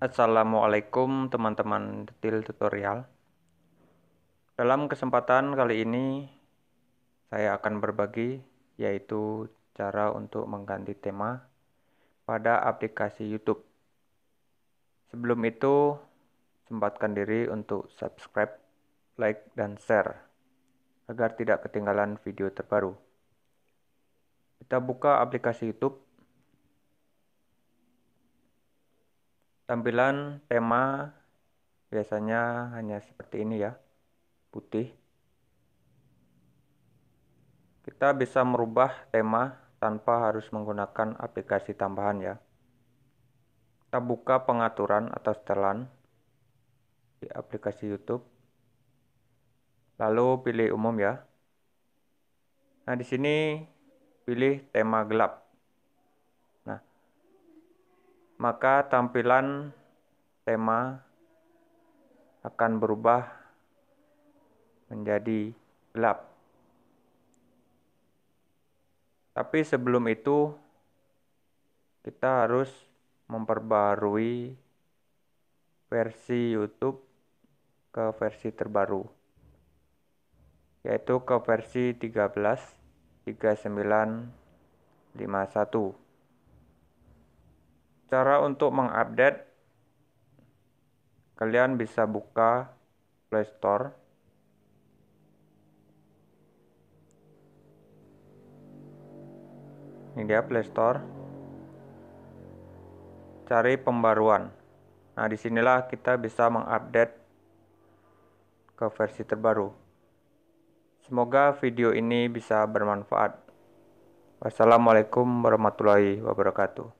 Assalamualaikum teman-teman detil tutorial Dalam kesempatan kali ini saya akan berbagi yaitu cara untuk mengganti tema pada aplikasi YouTube Sebelum itu sempatkan diri untuk subscribe, like, dan share agar tidak ketinggalan video terbaru Kita buka aplikasi YouTube Tampilan tema biasanya hanya seperti ini ya, putih. Kita bisa merubah tema tanpa harus menggunakan aplikasi tambahan ya. Kita buka pengaturan atau setelan di aplikasi YouTube. Lalu pilih umum ya. Nah, di sini pilih tema gelap maka tampilan tema akan berubah menjadi gelap. Tapi sebelum itu, kita harus memperbarui versi YouTube ke versi terbaru, yaitu ke versi 13.3951. Cara untuk mengupdate kalian bisa buka Play Store. Ini dia Play Store. Cari pembaruan. Nah, disinilah kita bisa mengupdate ke versi terbaru. Semoga video ini bisa bermanfaat. Wassalamualaikum warahmatullahi wabarakatuh.